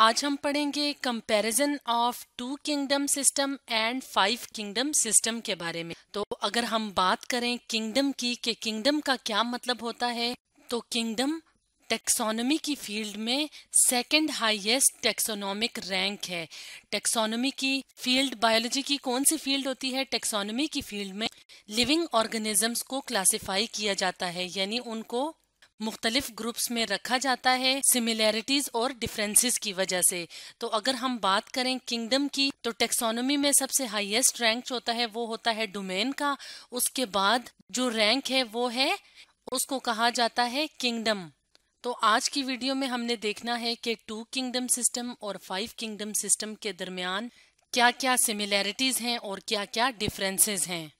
आज हम पढ़ेंगे comparison of two kingdom system and five kingdom system के बारे में तो अगर हम बात करें किंगडम की कि किंगडम का क्या मतलब होता है तो किंगडम टेक्सोनोमी की फील्ड में सेकंड हाईएस्ट टेक्सोनॉमिक रैंक है टेक्सोनोमी की फील्ड बायोलॉजी की कौन सी फील्ड होती है टेक्सोनोमी की फील्ड में लिविंग ऑर्गेनिजम्स को क्लासिफाई किया जाता है यानी उनको मुख्तलिफ ग्रुप्स में रखा जाता है सिमिलैरिटीज और डिफरेंसेस की वजह से तो अगर हम बात करें किंगडम की तो टेक्सोनोमी में सबसे हाईएस्ट रैंक जो होता है वो होता है डोमेन का उसके बाद जो रैंक है वो है उसको कहा जाता है किंगडम तो आज की वीडियो में हमने देखना है कि टू किंगडम सिस्टम और फाइव किंगडम सिस्टम के दरमियान क्या क्या सिमिलैरिटीज हैं और क्या क्या डिफरेंसेज हैं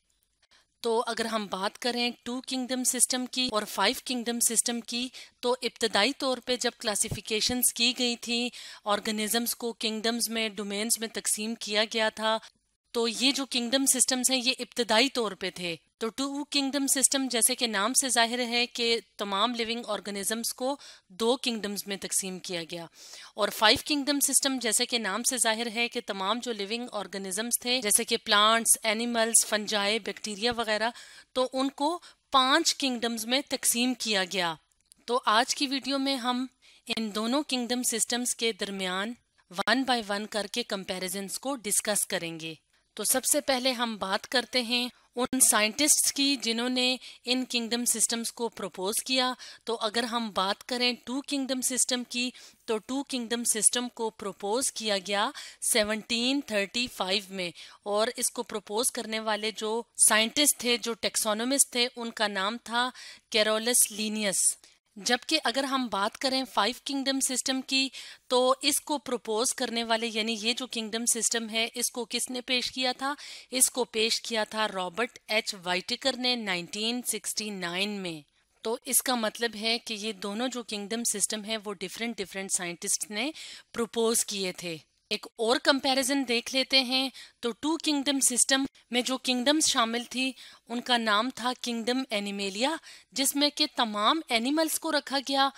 तो अगर हम बात करें टू किंगडम सिस्टम की और फाइव किंगडम सिस्टम की तो इब्तदाई तौर पे जब क्लासिफिकेशंस की गई थी ऑर्गेनिजम्स को किंगडम्स में डोमेन्स में तकसीम किया गया था तो ये जो किंगडम सिस्टम्स हैं ये इब्तदाई तौर पे थे तो टू किंगडम सिस्टम जैसे कि नाम से जाहिर है कि तमाम लिविंग ऑर्गेनिजम्स को दो किंगडम्स में तकसीम किया गया और फाइव किंगडम सिस्टम जैसे कि नाम से जाहिर है कि तमाम जो लिविंग ऑर्गेनिजम्स थे जैसे कि प्लांट्स एनिमल्स फंजाए बैक्टीरिया वगैरह तो उनको पांच किंगडम्स में तकसीम किया गया तो आज की वीडियो में हम इन दोनों किंगडम सिस्टम्स के दरमियान वन बाय वन करके कंपैरिजन्स को डिस्कस करेंगे तो सबसे पहले हम बात करते हैं उन साइंटिस्ट्स की जिन्होंने इन किंगडम सिस्टम्स को प्रपोज किया तो अगर हम बात करें टू किंगडम सिस्टम की तो टू किंगडम सिस्टम को प्रपोज किया गया 1735 में और इसको प्रपोज करने वाले जो साइंटिस्ट थे जो टेक्सोनोमिस्ट थे उनका नाम था कैरोलस लीनियस जबकि अगर हम बात करें फाइव किंगडम सिस्टम की तो इसको प्रपोज करने वाले यानी ये जो किंगडम सिस्टम है इसको किसने पेश किया था इसको पेश किया था रॉबर्ट एच वाइटिकर ने 1969 में तो इसका मतलब है कि ये दोनों जो किंगडम सिस्टम है वो डिफरेंट डिफरेंट साइंटिस्ट ने प्रपोज किए थे एक और कंपैरिजन देख लेते हैं तो टू किंगडम सिस्टम में जो किंगडम्स शामिल थी उनका नाम था किंगडम एनिमेलिया जिसमें के तमाम एनिमल्स को रखा गया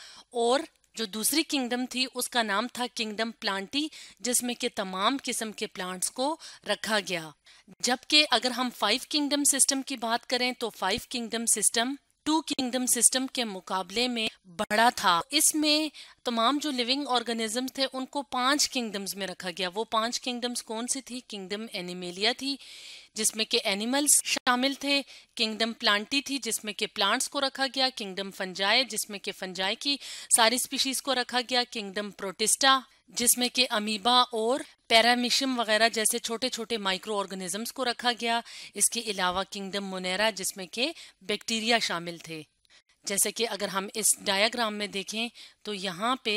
और जो दूसरी किंगडम थी उसका नाम था किंगडम प्लांटी जिसमें के तमाम किस्म के प्लांट्स को रखा गया जबकि अगर हम फाइव किंगडम सिस्टम की बात करें तो five kingdom system two kingdom system के मुकाबले में बड़ा था इसमें तमाम जो लिविंग ऑर्गेनिजम्स थे उनको पांच किंगडम्स में रखा गया वो पांच किंगडम्स कौन सी थी किंगडम एनिमेलिया थी जिसमें के एनिमल्स शामिल थे किंगडम प्लांटी थी जिसमें के प्लांट्स को रखा गया किंगडम फंजाई जिसमें के फंजाई की सारी स्पीशीज को रखा गया किंगडम प्रोटिस्टा जिसमें के अमीबा और पैरामिशम वगैरह जैसे छोटे छोटे माइक्रो ऑर्गेनिजम्स को रखा गया इसके अलावा किंगडम मोनेरा जिसमें के बैक्टीरिया शामिल थे जैसे कि अगर हम इस डायग्राम में देखें तो यहाँ पे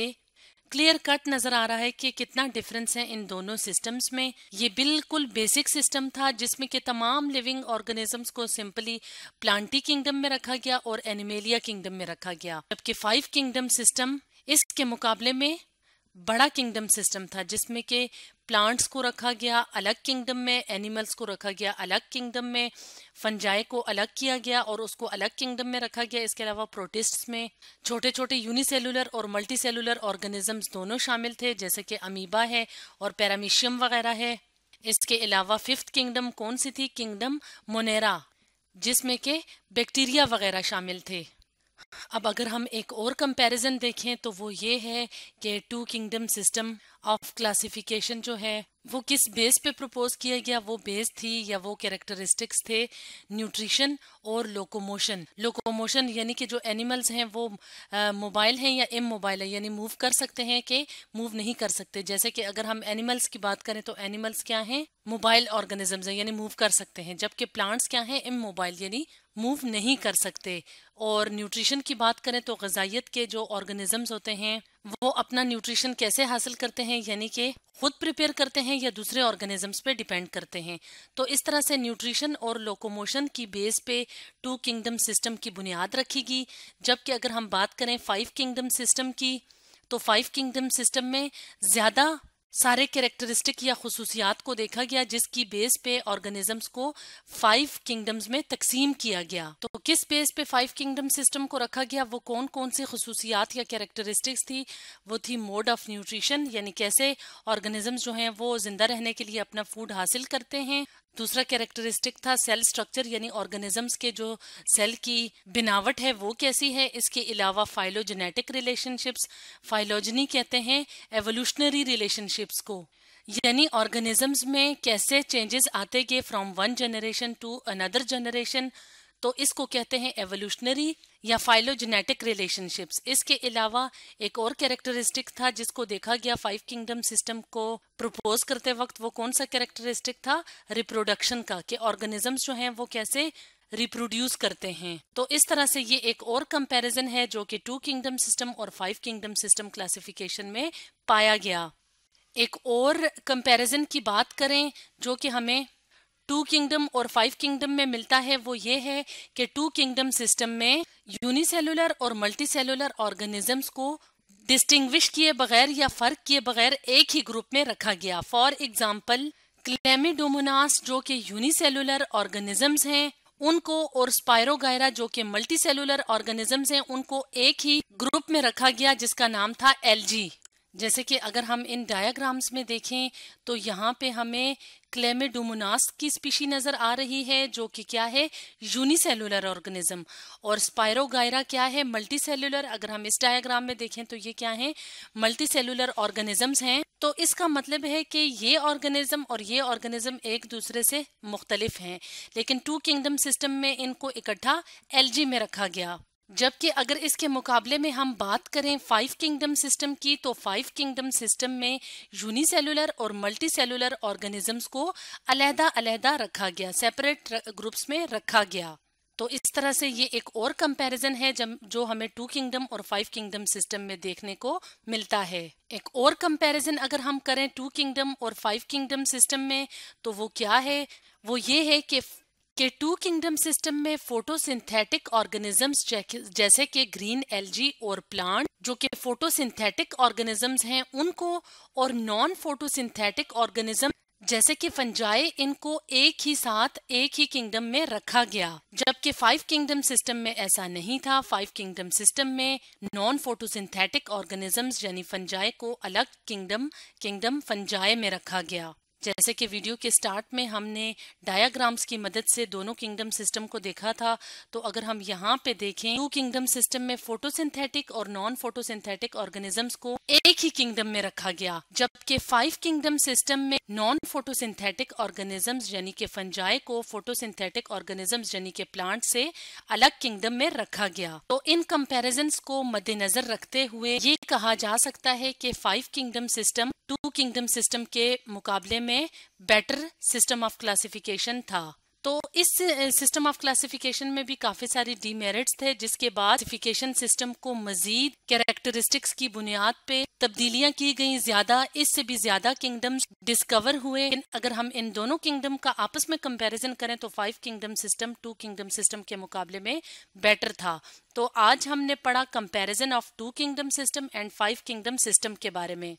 क्लियर कट नजर आ रहा है कि कितना डिफरेंस है इन दोनों सिस्टम्स में ये बिल्कुल बेसिक सिस्टम था जिसमें के तमाम लिविंग ऑर्गेनिजम्स को सिंपली प्लांटी किंगडम में रखा गया और एनिमेलिया किंगडम में रखा गया जबकि फाइव किंगडम सिस्टम इसके मुकाबले में बड़ा किंगडम सिस्टम था जिसमें के प्लांट्स को रखा गया अलग किंगडम में एनिमल्स को रखा गया अलग किंगडम में फंजाई को अलग किया गया और उसको अलग किंगडम में रखा गया इसके अलावा प्रोटिस्ट्स में छोटे छोटे यूनिसेलुलर और मल्टी सेलुलर ऑर्गेनिजम्स दोनों शामिल थे जैसे कि अमीबा है और पैरामीशियम वगैरह है इसके अलावा फिफ्थ किंगडम कौन सी थी किंगडम मोनेरा जिसमें के बैक्टीरिया वगैरह शामिल थे अब अगर हम एक और कंपैरिजन देखें तो वो ये है कि two kingdom system of classification जो है वो किस बेस पे प्रपोज किया गया वो बेस थी या वो कैरेक्टरिस्टिक्स थे न्यूट्रिशन और लोकोमोशन लोकोमोशन यानी कि जो एनिमल्स हैं वो मोबाइल हैं या इम मोबाइल है यानी मूव कर सकते हैं कि मूव नहीं कर सकते जैसे कि अगर हम एनिमल्स की बात करें तो एनिमल्स क्या हैं मोबाइल ऑर्गेनिजम्स हैं यानी मूव कर सकते हैं जबकि प्लांट्स क्या हैं इम मोबाइल यानी मूव नहीं कर सकते और न्यूट्रिशन की बात करें तो गजाइत के जो ऑर्गेनिजम्स होते हैं वो अपना न्यूट्रिशन कैसे हासिल करते हैं यानी कि खुद प्रिपेयर करते हैं या दूसरे ऑर्गेनिजम्स पे डिपेंड करते हैं तो इस तरह से न्यूट्रिशन और लोकोमोशन की बेस पे टू किंगडम सिस्टम की बुनियाद रखेगी जबकि अगर हम बात करें फाइव किंगडम सिस्टम की तो फाइव किंगडम सिस्टम में ज़्यादा सारे कैरेक्टरिस्टिक या खसूसियात को देखा गया जिसकी बेस पे ऑर्गेनिजम्स को फाइव किंगडम्स में तकसीम किया गया तो किस बेस पे फाइव किंगडम सिस्टम को रखा गया वो कौन कौन सी खसूसियात या कैरेक्टरिस्टिक्स थी वो थी मोड ऑफ न्यूट्रिशन यानी कैसे ऑर्गेनिजम्स जो हैं वो जिंदा रहने के लिए अपना फूड हासिल करते हैं दूसरा कैरेक्टरिस्टिक था सेल स्ट्रक्चर यानी ऑर्गेनिजम्स के जो सेल की बनावट है वो कैसी है इसके अलावा फाइलोजेनेटिक रिलेशनशिप्स फाइलोजनी कहते हैं एवोल्यूशनरी रिलेशनशिप्स को यानी ऑर्गेनिजम्स में कैसे चेंजेस आते गए from one generation to another generation तो इसको कहते हैं एवोल्यूशनरी या फाइलोजेनेटिक रिलेशनशिप्स इसके अलावा एक और कैरेक्टरिस्टिक था जिसको देखा गया फाइव किंगडम सिस्टम को प्रपोज करते वक्त वो कौन सा कैरेक्टरिस्टिक था रिप्रोडक्शन का कि ऑर्गेनिजम्स जो हैं वो कैसे रिप्रोड्यूस करते हैं तो इस तरह से ये एक और कंपैरिजन है जो कि टू किंगडम सिस्टम और फाइव किंगडम सिस्टम क्लासिफिकेशन में पाया गया एक और कंपैरिजन की बात करें जो कि हमें टू किंगडम और फाइव किंगडम में मिलता है वो ये है कि टू किंगडम सिस्टम में यूनिसेलुलर और मल्टीसेलुलर ऑर्गेनिजम्स को डिस्टिंग्विश किए बगैर या फर्क किए बगैर एक ही ग्रुप में रखा गया फॉर एग्जाम्पल क्लेमिडोमोनास जो कि यूनिसेलुलर ऑर्गेनिजम्स हैं उनको और स्पायरोगायरा जो कि मल्टीसेलुलर ऑर्गेनिजम्स हैं उनको एक ही ग्रुप में रखा गया जिसका नाम था एलजी जैसे कि अगर हम इन डायग्राम्स में देखें तो यहाँ पे हमें क्लेमेडोमोनास की स्पीशी नज़र आ रही है जो कि क्या है यूनिसेलुलर ऑर्गेनिज्म और स्पायरोगायरा क्या है मल्टीसेलुलर अगर हम इस डायग्राम में देखें तो ये क्या है मल्टीसेलुलर ऑर्गेनिजम्स हैं तो इसका मतलब है कि ये ऑर्गेनिज्म और ये ऑर्गेनिज्म एक दूसरे से मुख्तलिफ हैं लेकिन टू किंगडम सिस्टम में इनको इकट्ठा एल में रखा गया जबकि अगर इसके मुकाबले में हम बात करें फाइव किंगडम सिस्टम की तो फाइव किंगडम सिस्टम में यूनिसेलुलर और मल्टी सेलुलर ऑर्गेनिजम्स को अलहदा अलहदा रखा गया सेपरेट ग्रुप्स में रखा गया तो इस तरह से ये एक और कंपैरिजन है जब जो हमें टू किंगडम और फाइव किंगडम सिस्टम में देखने को मिलता है एक और कंपैरिजन अगर हम करें टू किंगडम और फाइव किंगडम सिस्टम में तो वो क्या है वो ये है कि कि टू किंगडम सिस्टम में फोटोसिंथेटिक ऑर्गेनिजम्स जैसे कि ग्रीन एलजी और प्लांट जो कि फोटोसिंथेटिक ऑर्गेनिजम्स हैं उनको और नॉन फोटोसिंथेटिक ऑर्गेनिज्म जैसे कि फंजाए इनको एक ही साथ एक ही किंगडम में रखा गया जबकि फाइव किंगडम सिस्टम में ऐसा नहीं था फाइव किंगडम सिस्टम में नॉन फोटोसिंथेटिक ऑर्गेनिजम्स यानी फंजाए को अलग किंगडम किंगडम फंजाए में रखा गया जैसे कि वीडियो के स्टार्ट में हमने डायग्राम्स की मदद से दोनों किंगडम सिस्टम को देखा था तो अगर हम यहाँ पे देखें टू किंगडम सिस्टम में फोटोसिंथेटिक और नॉन फोटोसिंथेटिक ऑर्गेनिजम्स को एक ही किंगडम में रखा गया जबकि फाइव किंगडम सिस्टम में नॉन फोटोसिंथेटिक ऑर्गेनिजम्स यानी के फंजाई को फोटोसिंथेटिक ऑर्गेनिज्म यानी के प्लांट से अलग किंगडम में रखा गया तो इन कम्पेरिजन को मद्देनजर रखते हुए ये कहा जा सकता है की five kingdom system two kingdom system के मुकाबले में बेटर सिस्टम ऑफ क्लासिफिकेशन था तो इस सिस्टम ऑफ क्लासिफिकेशन में भी काफी सारे डीमेरिट्स थे जिसके बाद क्लासिफिकेशन सिस्टम को मजीद कैरेक्टरिस्टिक्स की बुनियाद पे तब्दीलियां की गई ज्यादा इससे भी ज्यादा किंगडम्स डिस्कवर हुए अगर हम इन दोनों किंगडम का आपस में कंपैरिजन करें तो five kingdom system two kingdom system के मुकाबले में बेटर था तो आज हमने पढ़ा comparison of two kingdom system and five kingdom system के बारे में